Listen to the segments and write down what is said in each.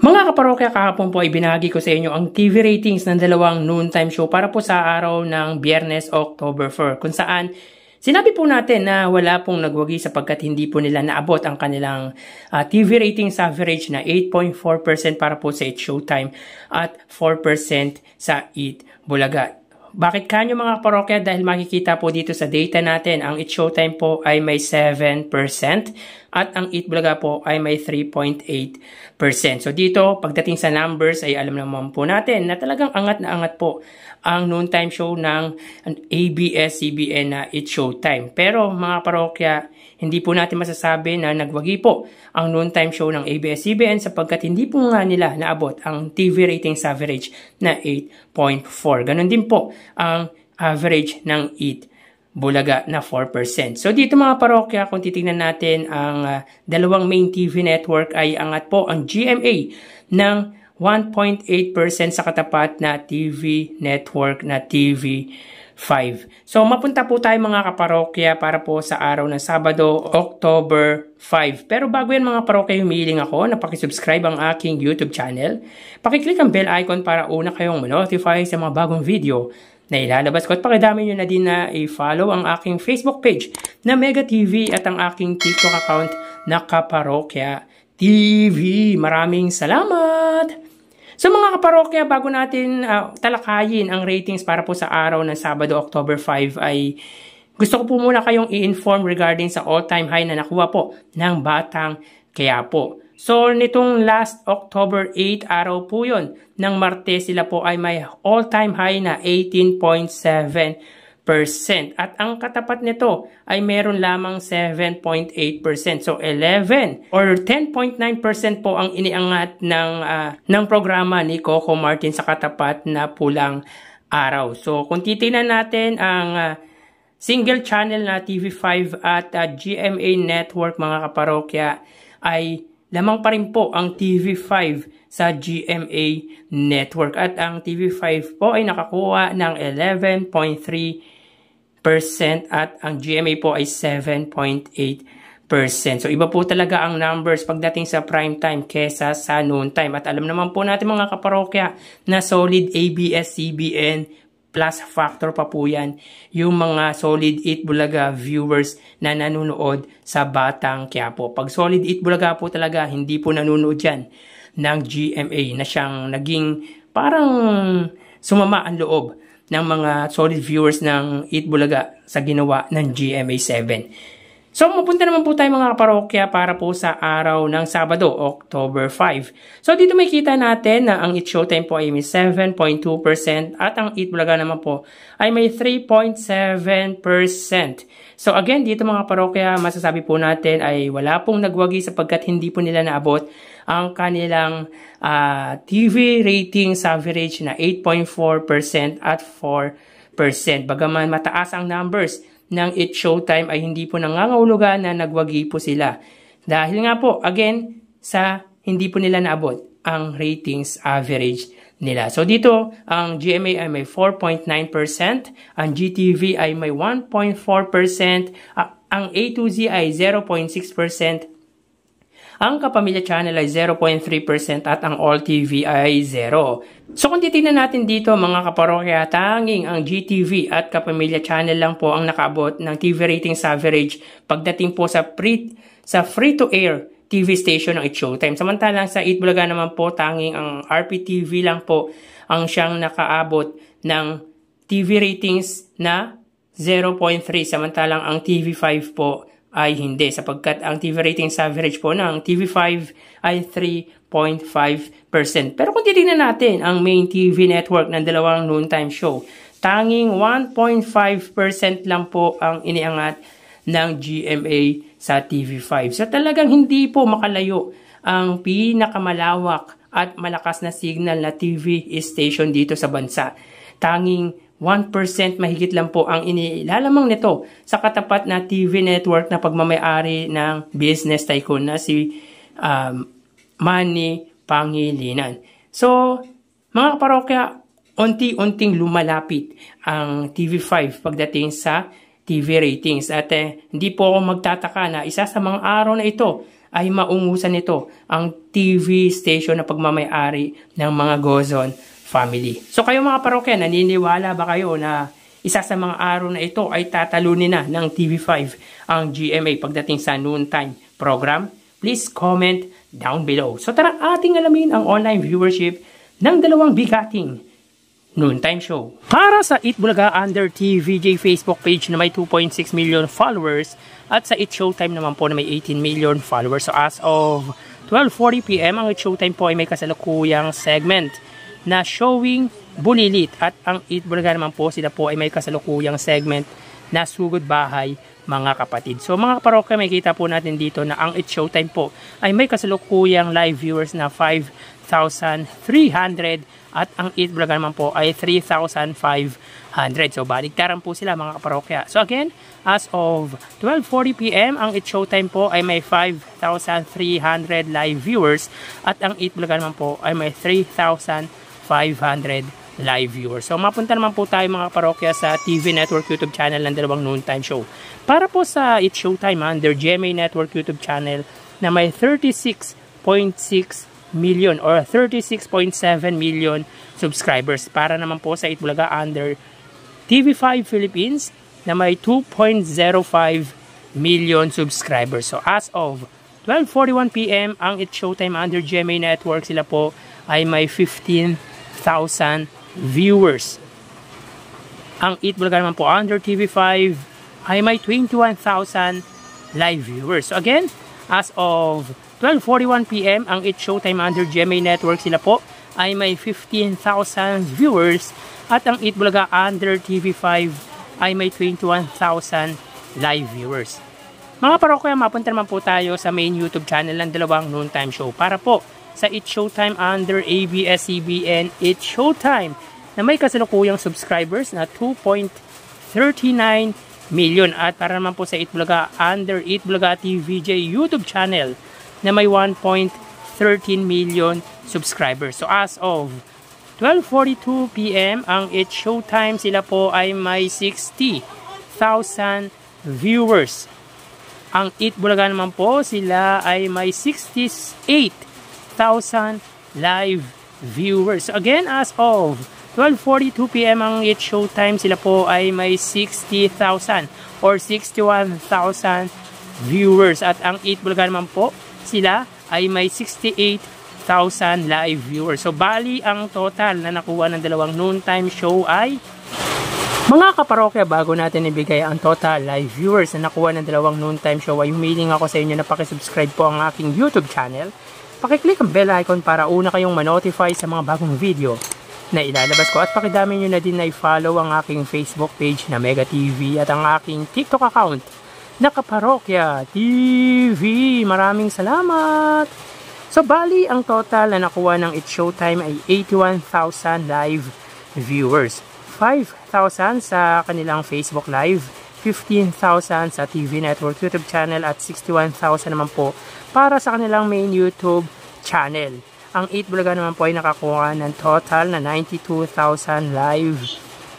Mga kaparokya, kahapon po ay binagi ko sa inyo ang TV ratings ng dalawang noontime show para po sa araw ng Biyernes, October 4, kung saan sinabi po natin na wala pong nagwagi sapagkat hindi po nila naabot ang kanilang uh, ah, TV ratings average na 8.4% para po sa It Showtime at 4% sa It Bulaga. Bakit kanyo mga kaparokya? Dahil makikita po dito sa data natin, ang It Showtime po ay may 7% at ang It Bulaga po ay may 3.8% percent. So dito, pagdating sa numbers ay alam naman po natin na talagang angat na angat po ang noontime show ng ABS-CBN na It's Showtime. Pero mga parokya, hindi po natin masasabi na nagwagi po ang noontime show ng ABS-CBN sapagkat hindi po nga nila naabot ang TV ratings average na 8.4. Ganon din po ang average ng 8 Bulaga na 4%. So dito mga parokya, kung titingnan natin ang uh, dalawang main TV network ay angat po ang GMA ng 1.8% sa katapat na TV network na TV 5. So mapunta po tayo mga kaparokya para po sa araw ng Sabado, October 5. Pero bago yan mga parokya, humiling ako na pakisubscribe ang aking YouTube channel. Pakiclick ang bell icon para una kayong notify sa mga bagong video na ilalabas ko. At pakidami nyo na din na i-follow ang aking Facebook page na Mega TV at ang aking TikTok account na Kaparokya TV. Maraming salamat! So mga kaparokya, bago natin uh, talakayin ang ratings para po sa araw ng Sabado, October 5 ay gusto ko po muna kayong i-inform regarding sa all-time high na nakuha po ng Batang Kaya po. So nitong last October 8 araw po yun, ng Martes sila po ay may all-time high na 18.7%. At ang katapat nito ay meron lamang 7.8%. So 11 or 10.9% po ang iniangat ng, uh, ng programa ni Coco Martin sa katapat na pulang araw. So kung titingnan natin ang uh, single channel na TV5 at uh, ah, GMA network mga kaparokya ay lamang pa rin po ang TV5 sa GMA network at ang TV5 po ay nakakuha ng 11.3% at ang GMA po ay 7.8%. So iba po talaga ang numbers pagdating sa prime time kesa sa noon time. At alam naman po natin mga kaparokya na solid ABS-CBN plus factor pa po yan yung mga Solid 8 Bulaga viewers na nanonood sa Batang Quiapo. Pag Solid 8 Bulaga po talaga, hindi po nanonood yan ng GMA na siyang naging parang sumama ang loob ng mga solid viewers ng 8 Bulaga sa ginawa ng GMA 7. So mapunta naman po tayo mga kaparokya para po sa araw ng Sabado, October 5. So dito makikita natin na ang It Showtime po ay may 7.2% at ang It Bulaga naman po ay may 3.7%. So again, dito mga parokya, masasabi po natin ay wala pong nagwagi sapagkat hindi po nila naabot ang kanilang uh, ah, TV rating average na 8.4% at 4%. Bagaman mataas ang numbers nang It Showtime ay hindi po nangangahulugan na nagwagi po sila. Dahil nga po, again, sa hindi po nila naabot ang ratings average nila. So dito, ang GMA ay may 4.9%, ang GTV ay may 1.4%, ang A2Z ay 0.6%, ang Kapamilya Channel ay 0.3% at ang All TV ay 0. So kung titignan natin dito mga kaparokya, tanging ang GTV at Kapamilya Channel lang po ang nakaabot ng TV ratings average pagdating po sa pre, sa free-to-air TV station ng It Showtime. Samantalang sa 8 Bulaga naman po, tanging ang RPTV lang po ang siyang nakaabot ng TV ratings na 0.3 samantalang ang TV5 po ay hindi sapagkat ang TV ratings average po ng TV5 ay 3.5%. Pero kung titignan natin ang main TV network ng dalawang noontime show, tanging 1.5% lang po ang iniangat ng GMA sa TV5. So talagang hindi po makalayo ang pinakamalawak at malakas na signal na TV station dito sa bansa. Tanging 1% mahigit lang po ang inilalamang nito sa katapat na TV network na pagmamayari ng business tycoon na si um, Manny Pangilinan. So, mga parokya, unti-unting lumalapit ang TV5 pagdating sa TV ratings. At eh, hindi po ako magtataka na isa sa mga araw na ito ay maungusan nito ang TV station na pagmamayari ng mga Gozon family. So kayo mga parokya, naniniwala ba kayo na isa sa mga araw na ito ay tatalunin na ng TV5 ang GMA pagdating sa noontime program? Please comment down below. So tara ating alamin ang online viewership ng dalawang bigating noontime show. Para sa It Bulaga Under TVJ Facebook page na may 2.6 million followers at sa It Showtime naman po na may 18 million followers. So as of 12.40pm, ang It Showtime po ay may kasalukuyang segment na showing bunilit at ang itbulaga naman po sila po ay may kasalukuyang segment na sugod bahay mga kapatid. So mga parokya may kita po natin dito na ang It Showtime po ay may kasalukuyang live viewers na 5,300 at ang It Vlog naman po ay 3,500. So baligtaran po sila mga kaparokya. So again, as of 12.40pm, ang It Showtime po ay may 5,300 live viewers at ang It Vlog naman po ay may 3,000 500 live viewers. So mapunta naman po tayo mga parokya sa TV Network YouTube channel ng dalawang noontime show. Para po sa It's Showtime under GMA Network YouTube channel na may 36.6 million or 36.7 million subscribers. Para naman po sa Itbulaga under TV5 Philippines na may 2.05 million subscribers. So as of 12.41pm, ang It's Showtime under GMA Network sila po ay may 15 viewers. Ang Eat Bulaga naman po under TV5 ay may 21,000 live viewers. So again, as of 12.41pm, ang Eat Showtime under GMA Network sila po ay may 15,000 viewers at ang Eat Bulaga under TV5 ay may 21,000 live viewers. Mga parokya, mapunta naman po tayo sa main YouTube channel ng dalawang noontime show para po sa It's Showtime under ABS-CBN It's Showtime na may kasalukuyang subscribers na 2.39 million at para naman po sa Itbulaga under Itbulaga TVJ YouTube channel na may 1.13 million subscribers. So as of 12.42 p.m. ang It Showtime sila po ay may 60,000 viewers. Ang Eat Bulaga naman po, sila ay may 68,000 live viewers. So again, as of 12.42pm ang 8 showtime, sila po ay may 60,000 or 61,000 viewers. At ang Eat Bulaga naman po, sila ay may 68,000 live viewers. So bali, ang total na nakuha ng dalawang noontime show ay mga kaparokya, bago natin ibigay ang total live viewers na nakuha ng dalawang noontime show ay humiling ako sa inyo na pakisubscribe po ang aking YouTube channel. Pakiclick ang bell icon para una kayong manotify sa mga bagong video na ilalabas ko at pakidami nyo na din na i-follow ang aking Facebook page na Mega TV at ang aking TikTok account na Kaparokya TV. Maraming salamat! So bali, ang total na nakuha ng It's Showtime ay 81,000 live viewers. 5,000 sa kanilang Facebook Live, 15,000 sa TV Network YouTube channel at 61,000 naman po para sa kanilang main YouTube channel. Ang 8 vlogger naman po ay nakakuha ng total na 92,000 live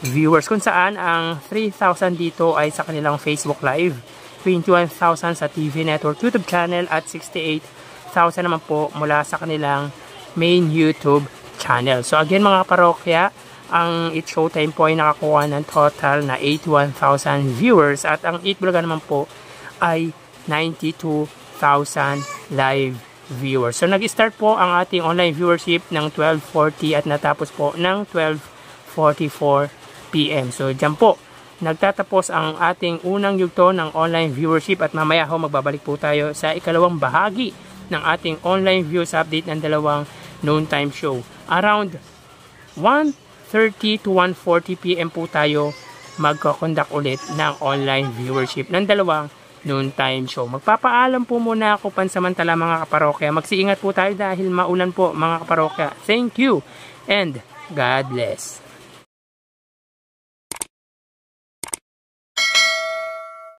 viewers kung saan ang 3,000 dito ay sa kanilang Facebook Live, 21,000 sa TV Network YouTube channel at 68,000 naman po mula sa kanilang main YouTube channel. So again mga parokya, ang It Showtime po ay nakakuha ng total na 81,000 viewers at ang It Vlog naman po ay 92,000 live viewers. So nag-start po ang ating online viewership ng 12.40 at natapos po ng 12.44 p.m. So dyan po, nagtatapos ang ating unang yugto ng online viewership at mamaya ho magbabalik po tayo sa ikalawang bahagi ng ating online views update ng dalawang noontime show. Around 1 1.30 to 1.40pm po tayo magkakondak ulit ng online viewership ng dalawang noon time show. Magpapaalam po muna ako pansamantala mga kaparokya. Magsiingat po tayo dahil maulan po mga kaparokya. Thank you and God bless.